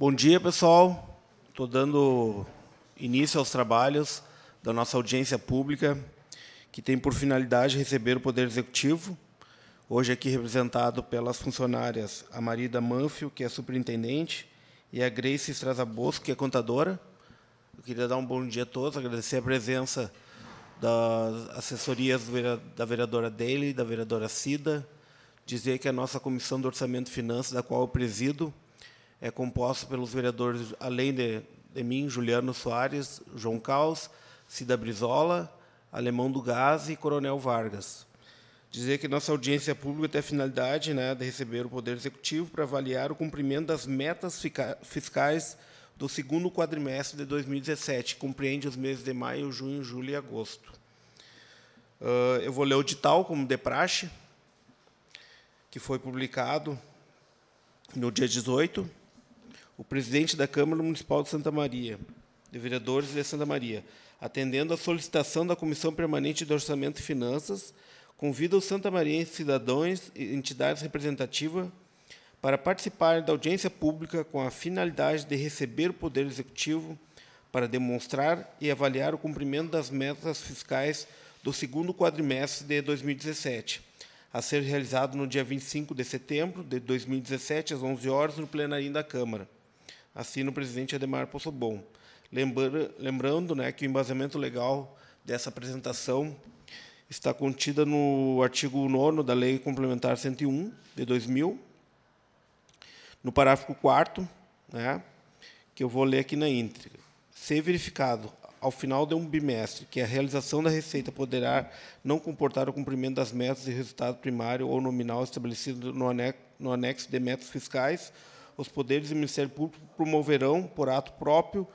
Bom dia, pessoal. Estou dando início aos trabalhos da nossa audiência pública, que tem por finalidade receber o Poder Executivo, hoje aqui representado pelas funcionárias a Marida Manfio, que é superintendente, e a Grace Strazabosco, que é contadora. Eu queria dar um bom dia a todos, agradecer a presença das assessorias da vereadora Dele, da vereadora Cida, dizer que a nossa Comissão do Orçamento e Finanças, da qual eu presido, é composta pelos vereadores, além de, de mim, Juliano Soares, João Caos, Cida Brizola, Alemão do Gás e Coronel Vargas. Dizer que nossa audiência pública tem a finalidade né, de receber o Poder Executivo para avaliar o cumprimento das metas fiscais do segundo quadrimestre de 2017, que compreende os meses de maio, junho, julho e agosto. Uh, eu vou ler o edital, como de praxe, que foi publicado no dia 18, o presidente da Câmara Municipal de Santa Maria, de vereadores de Santa Maria, atendendo à solicitação da Comissão Permanente de Orçamento e Finanças, convida os santamarienses, cidadãos e entidades representativas para participar da audiência pública com a finalidade de receber o Poder Executivo para demonstrar e avaliar o cumprimento das metas fiscais do segundo quadrimestre de 2017, a ser realizado no dia 25 de setembro de 2017, às 11 horas, no plenário da Câmara assina o presidente Ademar Possobon. Lembra, lembrando né, que o embasamento legal dessa apresentação está contida no artigo 9 da Lei Complementar 101, de 2000, no parágrafo 4 né, que eu vou ler aqui na íntegra. Ser verificado ao final de um bimestre que a realização da receita poderá não comportar o cumprimento das metas de resultado primário ou nominal estabelecido no anexo, no anexo de metas fiscais os poderes do Ministério Público promoverão, por ato próprio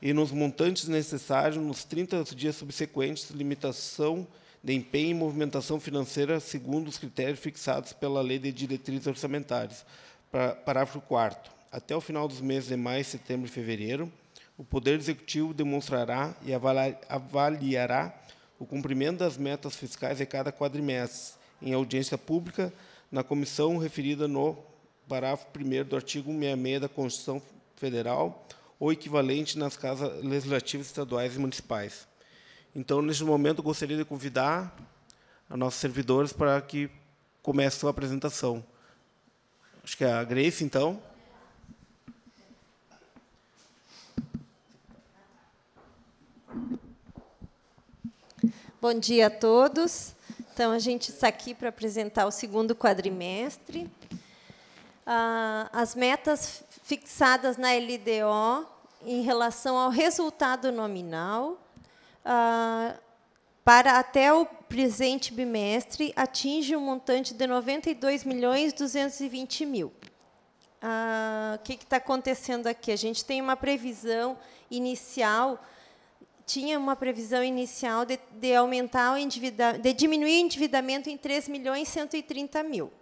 e nos montantes necessários, nos 30 dias subsequentes, limitação de empenho e movimentação financeira segundo os critérios fixados pela Lei de Diretrizes Orçamentárias. Parágrafo 4 Até o final dos meses de maio, setembro e fevereiro, o Poder Executivo demonstrará e avaliará o cumprimento das metas fiscais de cada quadrimestre, em audiência pública, na comissão referida no parágrafo 1 do artigo 66 da Constituição Federal ou equivalente nas casas legislativas estaduais e municipais. Então, neste momento, gostaria de convidar nossos servidores para que comece a apresentação. Acho que é a Grace, então. Bom dia a todos. Então, a gente está aqui para apresentar o segundo quadrimestre ah, as metas fixadas na LDO em relação ao resultado nominal ah, para até o presente bimestre atinge um montante de 92 milhões 220 mil. Ah, o que está acontecendo aqui? A gente tem uma previsão inicial tinha uma previsão inicial de, de aumentar o endividamento, de diminuir o endividamento em 3 milhões 130 mil.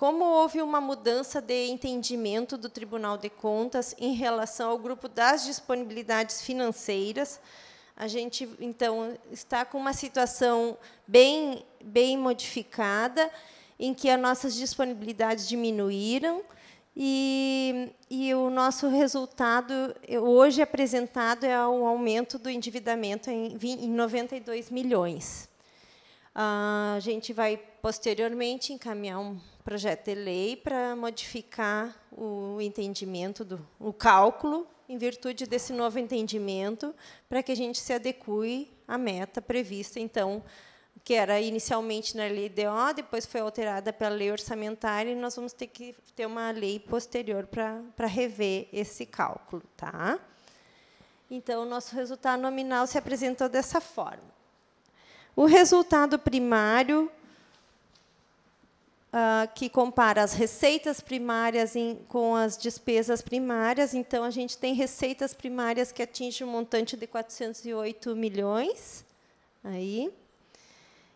Como houve uma mudança de entendimento do Tribunal de Contas em relação ao grupo das disponibilidades financeiras, a gente então está com uma situação bem bem modificada, em que as nossas disponibilidades diminuíram e, e o nosso resultado hoje apresentado é um aumento do endividamento em, 20, em 92 milhões. Ah, a gente vai posteriormente encaminhar um projeto de lei para modificar o entendimento, do, o cálculo, em virtude desse novo entendimento, para que a gente se adeque à meta prevista, então, que era inicialmente na lei DO, depois foi alterada pela lei orçamentária, e nós vamos ter que ter uma lei posterior para, para rever esse cálculo. Tá? Então, o nosso resultado nominal se apresentou dessa forma. O resultado primário uh, que compara as receitas primárias em, com as despesas primárias. Então, a gente tem receitas primárias que atingem um montante de 408 milhões, aí,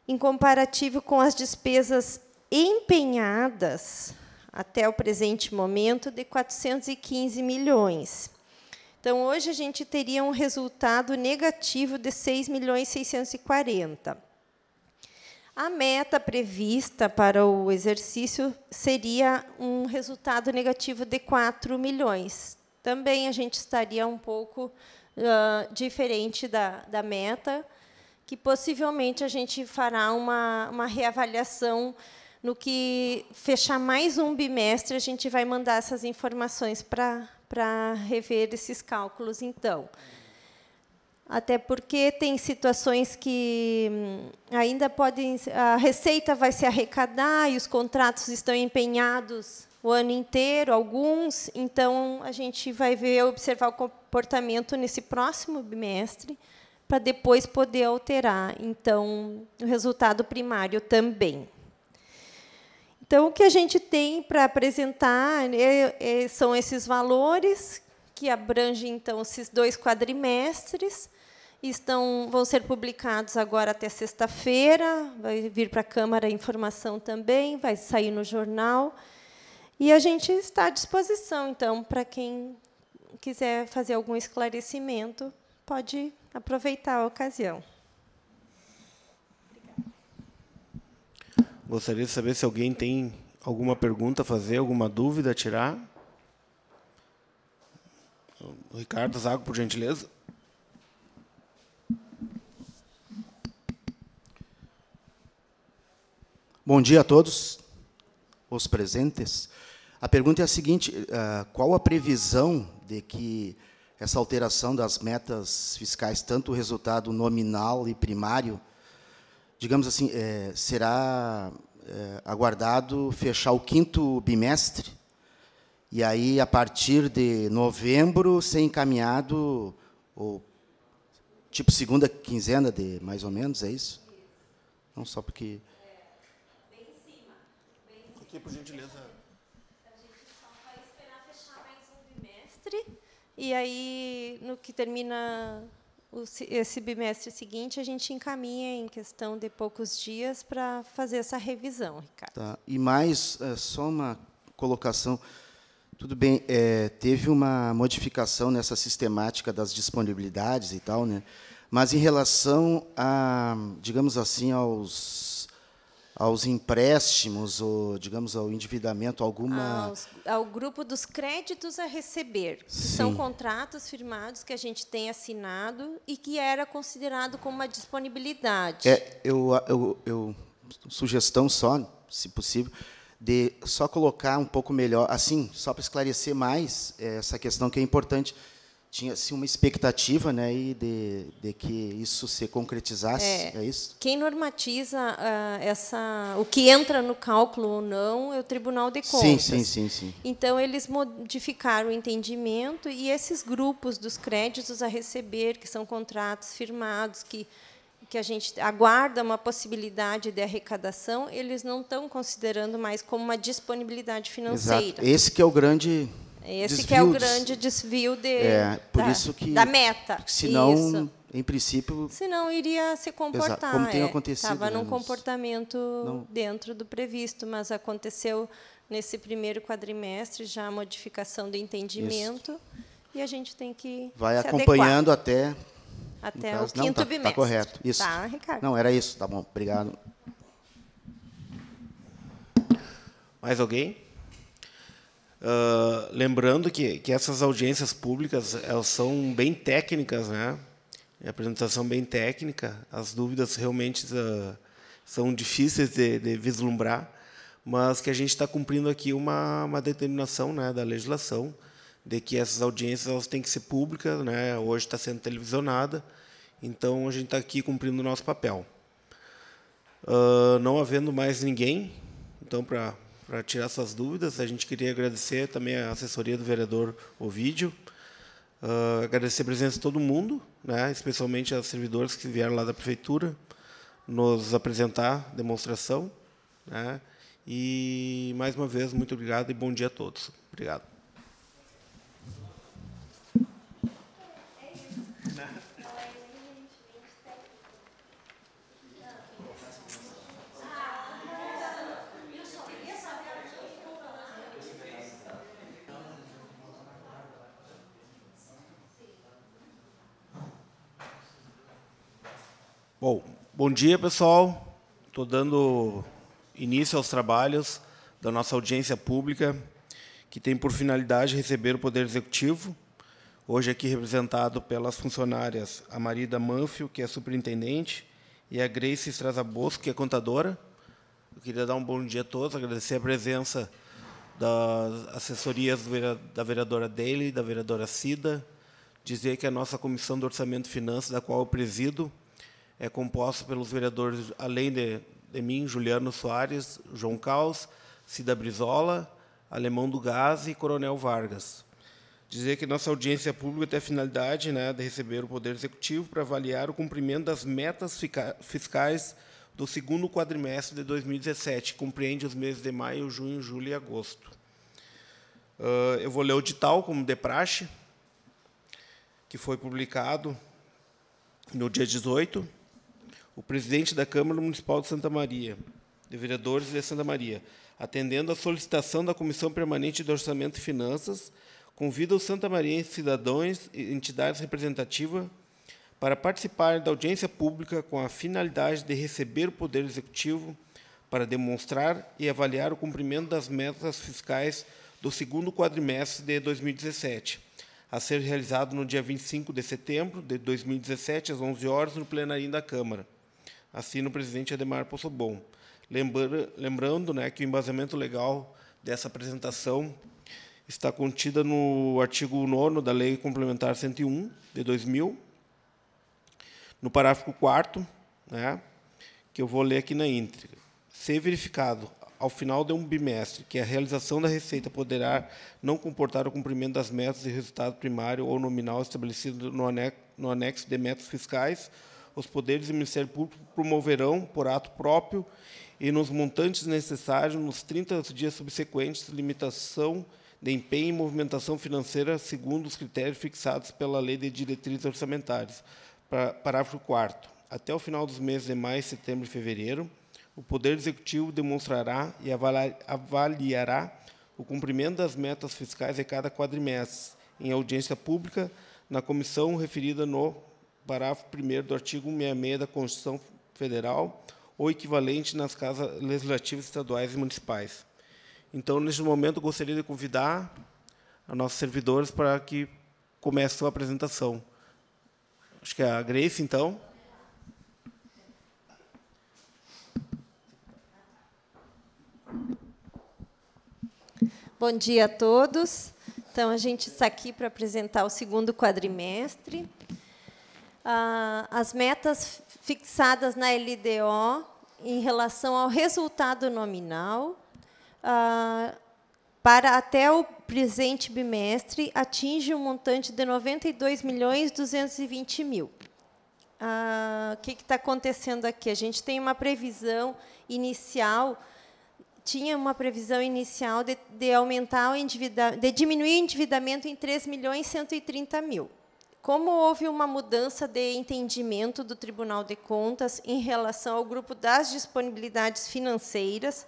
em comparativo com as despesas empenhadas até o presente momento de 415 milhões. Então, hoje a gente teria um resultado negativo de 6 milhões 640. A meta prevista para o exercício seria um resultado negativo de 4 milhões. Também a gente estaria um pouco uh, diferente da, da meta, que possivelmente a gente fará uma, uma reavaliação no que fechar mais um bimestre, a gente vai mandar essas informações para rever esses cálculos, então até porque tem situações que hum, ainda podem a receita vai se arrecadar e os contratos estão empenhados o ano inteiro, alguns, então a gente vai ver observar o comportamento nesse próximo bimestre para depois poder alterar então o resultado primário também. Então, o que a gente tem para apresentar né, é, são esses valores que abrange então esses dois quadrimestres. Estão, vão ser publicados agora até sexta-feira, vai vir para a Câmara a informação também, vai sair no jornal. E a gente está à disposição, então, para quem quiser fazer algum esclarecimento, pode aproveitar a ocasião. Gostaria de saber se alguém tem alguma pergunta a fazer, alguma dúvida a tirar. Ricardo Zago, por gentileza. Bom dia a todos os presentes. A pergunta é a seguinte: eh, qual a previsão de que essa alteração das metas fiscais, tanto o resultado nominal e primário, digamos assim, eh, será eh, aguardado fechar o quinto bimestre e aí, a partir de novembro, ser encaminhado, ou, tipo segunda quinzena de mais ou menos, é isso? Não só porque. bem em cima. Aqui, por gentileza. A gente só vai esperar fechar mais um bimestre. E aí, no que termina esse bimestre seguinte, a gente encaminha em questão de poucos dias para fazer essa revisão, Ricardo. Tá. E mais, é, só uma colocação. Tudo bem. É, teve uma modificação nessa sistemática das disponibilidades e tal, né? Mas em relação a, digamos assim, aos aos empréstimos ou digamos ao endividamento alguma ao grupo dos créditos a receber que são contratos firmados que a gente tem assinado e que era considerado como uma disponibilidade é eu, eu, eu sugestão só se possível de só colocar um pouco melhor, assim, só para esclarecer mais é, essa questão que é importante. Tinha-se assim, uma expectativa né, e de, de que isso se concretizasse, é, é isso? Quem normatiza uh, essa, o que entra no cálculo ou não é o Tribunal de Contas. Sim, sim, sim, sim. Então, eles modificaram o entendimento e esses grupos dos créditos a receber, que são contratos firmados, que que a gente aguarda uma possibilidade de arrecadação, eles não estão considerando mais como uma disponibilidade financeira. Exato. Esse que é o grande esse desvio que é o grande desvio de, é, da, que, da, meta. se não em princípio. Senão iria se comportar. como tem é, acontecido. Estava né, num comportamento não. dentro do previsto, mas aconteceu nesse primeiro quadrimestre já a modificação do entendimento. Isso. E a gente tem que. Vai acompanhando adequar. até até caso, o quinto tá, tá bimestre. Está correto. Tá, isso. Tá, Ricardo. Não, era isso. Tá bom. Obrigado. Mais alguém? Uh, lembrando que, que essas audiências públicas elas são bem técnicas, né? É apresentação bem técnica. As dúvidas realmente uh, são difíceis de, de, vislumbrar, mas que a gente está cumprindo aqui uma, uma determinação né, da legislação de que essas audiências elas têm que ser públicas, né? Hoje está sendo televisionada, então a gente está aqui cumprindo o nosso papel. Uh, não havendo mais ninguém, então para para tirar essas dúvidas, a gente queria agradecer também a assessoria do vereador Ovidio, uh, ah, agradecer a presença de todo mundo, né? Especialmente aos servidores que vieram lá da prefeitura nos apresentar demonstração, né? E mais uma vez muito obrigado e bom dia a todos. Obrigado. Bom, bom dia, pessoal. Estou dando início aos trabalhos da nossa audiência pública, que tem por finalidade receber o Poder Executivo, hoje aqui representado pelas funcionárias a Marida Manfio, que é superintendente, e a Grace Estrasabosco, que é contadora. Eu queria dar um bom dia a todos, agradecer a presença das assessorias da vereadora e da vereadora Cida, dizer que a nossa Comissão do Orçamento e Finanças, da qual eu presido, é composta pelos vereadores, além de, de mim, Juliano Soares, João Caos, Cida Brizola, Alemão do Gás e Coronel Vargas. Dizer que nossa audiência pública tem a finalidade né, de receber o Poder Executivo para avaliar o cumprimento das metas fiscais do segundo quadrimestre de 2017, que compreende os meses de maio, junho, julho e agosto. Uh, eu vou ler o edital, como de praxe, que foi publicado no dia 18 o presidente da Câmara Municipal de Santa Maria, de vereadores de Santa Maria, atendendo à solicitação da Comissão Permanente de Orçamento e Finanças, convida os santamarienses, cidadãos e entidades representativas para participar da audiência pública com a finalidade de receber o Poder Executivo para demonstrar e avaliar o cumprimento das metas fiscais do segundo quadrimestre de 2017, a ser realizado no dia 25 de setembro de 2017, às 11 horas, no plenário da Câmara assina o presidente Ademar Possobon. Lembra, lembrando né, que o embasamento legal dessa apresentação está contida no artigo 9 da Lei Complementar 101, de 2000, no parágrafo 4 né, que eu vou ler aqui na íntegra. Ser verificado ao final de um bimestre que a realização da receita poderá não comportar o cumprimento das metas de resultado primário ou nominal estabelecido no anexo, no anexo de metas fiscais os poderes do Ministério Público promoverão, por ato próprio e nos montantes necessários, nos 30 dias subsequentes, limitação de empenho e movimentação financeira segundo os critérios fixados pela Lei de Diretrizes Orçamentárias. Parágrafo 4 Até o final dos meses de maio, setembro e fevereiro, o Poder Executivo demonstrará e avaliará o cumprimento das metas fiscais de cada quadrimestre, em audiência pública, na comissão referida no parágrafo 1 do artigo 66 da Constituição Federal ou equivalente nas casas legislativas estaduais e municipais. Então, neste momento, gostaria de convidar nossos servidores para que comece a sua apresentação. Acho que é a Grace, então. Bom dia a todos. Então, a gente está aqui para apresentar o segundo quadrimestre ah, as metas fixadas na LDO em relação ao resultado nominal ah, para até o presente bimestre atinge um montante de 92 milhões 220 mil. Ah, o que está acontecendo aqui? A gente tem uma previsão inicial tinha uma previsão inicial de, de aumentar o de diminuir o endividamento em 3 milhões 130 mil. Como houve uma mudança de entendimento do Tribunal de Contas em relação ao grupo das disponibilidades financeiras,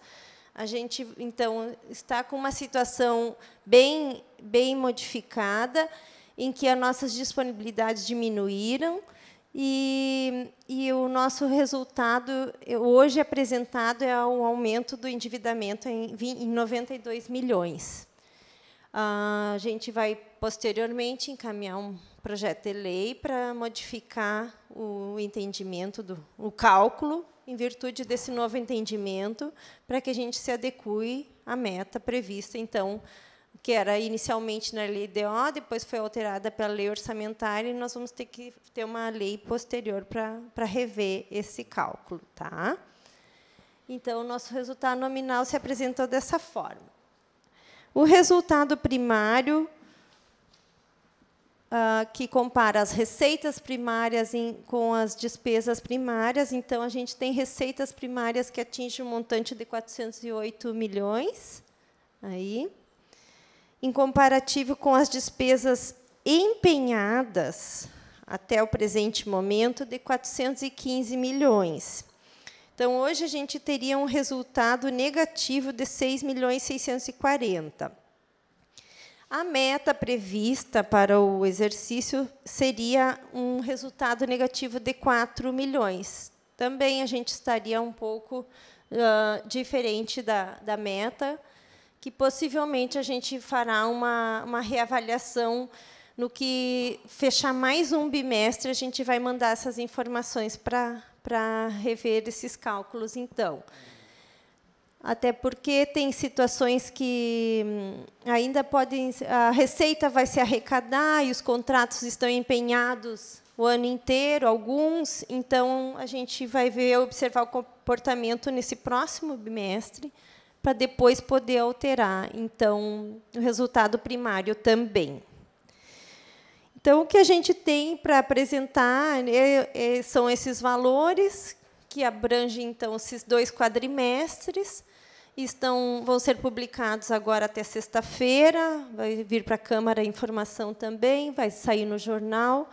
a gente então está com uma situação bem bem modificada em que as nossas disponibilidades diminuíram e, e o nosso resultado hoje apresentado é um aumento do endividamento em 92 milhões. Ah, a gente vai, posteriormente, encaminhar um projeto de lei para modificar o entendimento, do, o cálculo, em virtude desse novo entendimento, para que a gente se adeque à meta prevista, então, que era inicialmente na lei DO, depois foi alterada pela lei orçamentária, e nós vamos ter que ter uma lei posterior para, para rever esse cálculo. Tá? Então, o nosso resultado nominal se apresentou dessa forma. O resultado primário, uh, que compara as receitas primárias em, com as despesas primárias, então a gente tem receitas primárias que atingem um montante de 408 milhões, aí, em comparativo com as despesas empenhadas até o presente momento de 415 milhões. Então, hoje a gente teria um resultado negativo de 6 milhões 640. A meta prevista para o exercício seria um resultado negativo de 4 milhões. Também a gente estaria um pouco uh, diferente da, da meta, que possivelmente a gente fará uma, uma reavaliação no que fechar mais um bimestre, a gente vai mandar essas informações para para rever esses cálculos, então. Até porque tem situações que hum, ainda podem. A receita vai se arrecadar e os contratos estão empenhados o ano inteiro, alguns. Então, a gente vai ver, observar o comportamento nesse próximo bimestre, para depois poder alterar. Então, o resultado primário também. Então, o que a gente tem para apresentar né, é, é, são esses valores que abrangem então esses dois quadrimestres. Estão, vão ser publicados agora até sexta-feira. Vai vir para a Câmara a informação também, vai sair no jornal.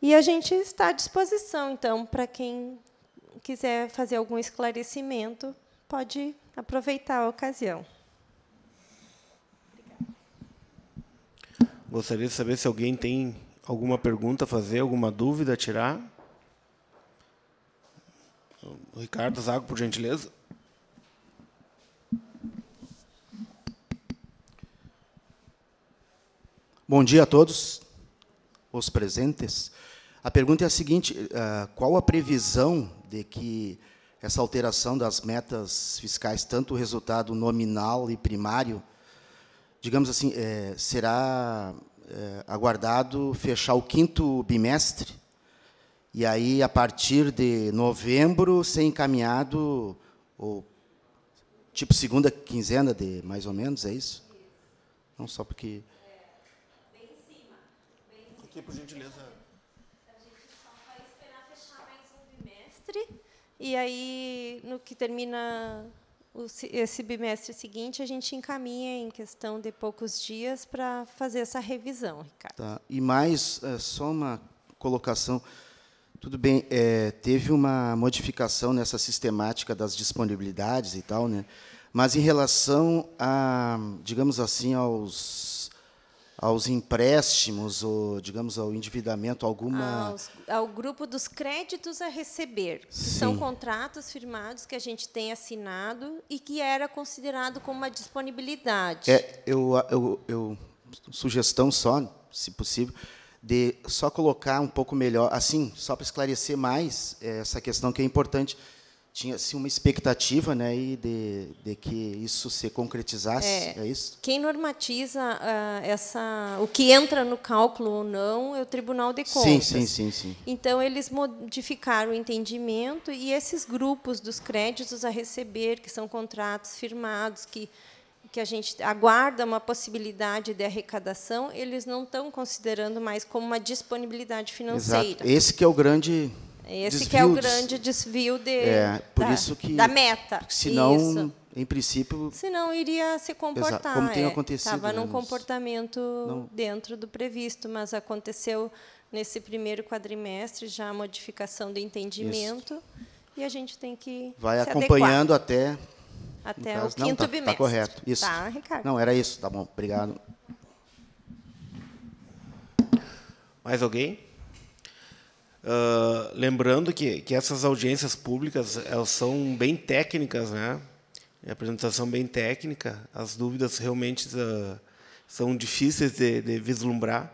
E a gente está à disposição, então, para quem quiser fazer algum esclarecimento, pode aproveitar a ocasião. Gostaria de saber se alguém tem alguma pergunta a fazer, alguma dúvida a tirar. Ricardo Zago, por gentileza. Bom dia a todos os presentes. A pergunta é a seguinte: eh, qual a previsão de que essa alteração das metas fiscais, tanto o resultado nominal e primário, digamos assim, é, será é, aguardado fechar o quinto bimestre, e aí, a partir de novembro, ser encaminhado, ou, tipo, segunda quinzena de mais ou menos, é isso? Não só porque... É, bem em cima. vai Esperar fechar mais um bimestre E aí, no que termina esse bimestre seguinte a gente encaminha em questão de poucos dias para fazer essa revisão, Ricardo. Tá. E mais é, só uma colocação. Tudo bem, é, teve uma modificação nessa sistemática das disponibilidades e tal, né? Mas em relação a, digamos assim, aos aos empréstimos ou digamos ao endividamento alguma Aos, ao grupo dos créditos a receber que Sim. são contratos firmados que a gente tem assinado e que era considerado como uma disponibilidade é eu, eu, eu sugestão só se possível de só colocar um pouco melhor assim só para esclarecer mais eh, essa questão que é importante tinha-se assim, uma expectativa né, de, de que isso se concretizasse, é, é isso? Quem normatiza uh, essa, o que entra no cálculo ou não é o Tribunal de Contas. Sim, sim, sim, sim. Então, eles modificaram o entendimento e esses grupos dos créditos a receber, que são contratos firmados, que, que a gente aguarda uma possibilidade de arrecadação, eles não estão considerando mais como uma disponibilidade financeira. Exato. Esse que é o grande esse desvio, que é o grande desvio de, é, por da, isso que, da meta. Senão, isso. em princípio... Senão iria se comportar. como tem é. acontecido. Estava né, num comportamento não. dentro do previsto, mas aconteceu nesse primeiro quadrimestre já a modificação do entendimento isso. e a gente tem que Vai acompanhando adequar. até... Até o não, quinto tá, tá bimestre. Está correto. Tá, isso. Tá, Ricardo. Não, era isso. Tá bom. Obrigado. Mais alguém? Uh, lembrando que, que essas audiências públicas elas são bem técnicas, né? É apresentação bem técnica. As dúvidas realmente uh, são difíceis de, de, vislumbrar,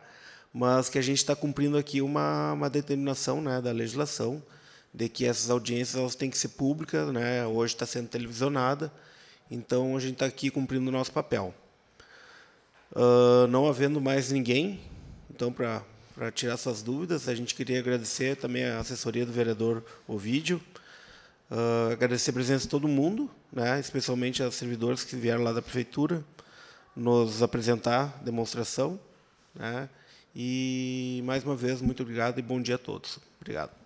mas que a gente está cumprindo aqui uma, uma determinação né, da legislação de que essas audiências elas têm que ser públicas, né? Hoje está sendo televisionada, então a gente está aqui cumprindo o nosso papel. Uh, não havendo mais ninguém, então para para tirar essas dúvidas. A gente queria agradecer também a assessoria do vereador Ovidio, uh, ah, agradecer a presença de todo mundo, né, especialmente as servidores que vieram lá da prefeitura nos apresentar a demonstração. Né, e, mais uma vez, muito obrigado e bom dia a todos. Obrigado.